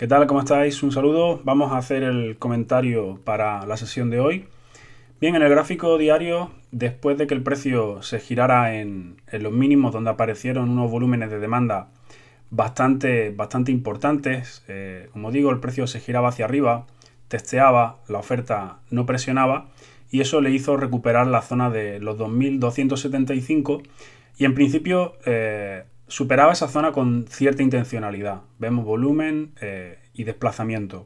¿Qué tal? ¿Cómo estáis? Un saludo. Vamos a hacer el comentario para la sesión de hoy. Bien, en el gráfico diario, después de que el precio se girara en, los mínimos donde aparecieron unos volúmenes de demanda bastante, bastante importantes, eh, como digo, el precio se giraba hacia arriba, testeaba, la oferta no presionaba y eso le hizo recuperar la zona de los 2.275 y en principio eh, Superaba esa zona con cierta intencionalidad. Vemos volumen eh, y desplazamiento.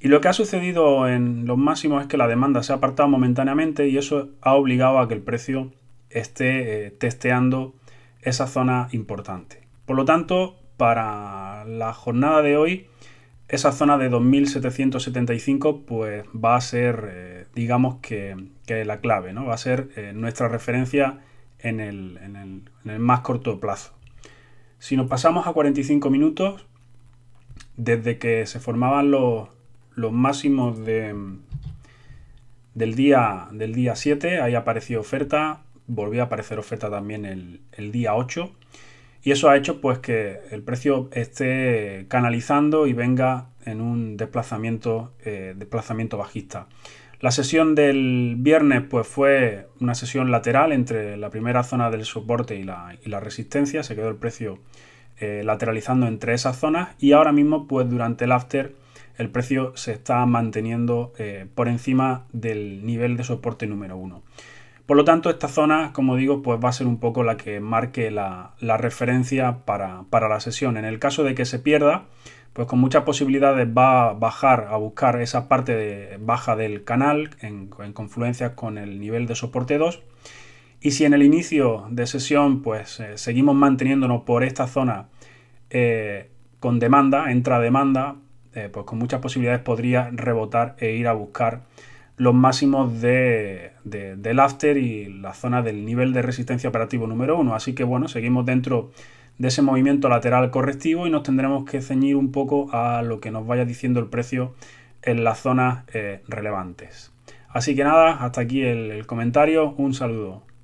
Y lo que ha sucedido en los máximos es que la demanda se ha apartado momentáneamente y eso ha obligado a que el precio esté eh, testeando esa zona importante. Por lo tanto, para la jornada de hoy, esa zona de 2775 pues va a ser, eh, digamos que, la clave, ¿no? va a ser nuestra referencia en el más corto plazo. Si nos pasamos a 45 minutos, desde que se formaban los, máximos de, del, día, del día 7, ahí apareció oferta, volvió a aparecer oferta también el, día 8, y eso ha hecho pues que el precio esté canalizando y venga en un desplazamiento, eh, desplazamiento bajista. La sesión del viernes pues, fue una sesión lateral entre la primera zona del soporte y la, resistencia. Se quedó el precio eh, lateralizando entre esas zonas y ahora mismo, pues durante el after, el precio se está manteniendo eh, por encima del nivel de soporte número 1. Por lo tanto, esta zona, como digo, pues va a ser un poco la que marque la, referencia para, para la sesión. En el caso de que se pierda, pues con muchas posibilidades va a bajar a buscar esa parte de baja del canal en, confluencia con el nivel de soporte 2. Y si en el inicio de sesión pues eh, seguimos manteniéndonos por esta zona eh, con demanda, entra demanda, eh, pues con muchas posibilidades podría rebotar e ir a buscar los máximos de, del after y la zona del nivel de resistencia operativo número 1. Así que bueno, seguimos dentro de ese movimiento lateral correctivo y nos tendremos que ceñir un poco a lo que nos vaya diciendo el precio en las zonas eh, relevantes. Así que nada, hasta aquí el comentario, un saludo.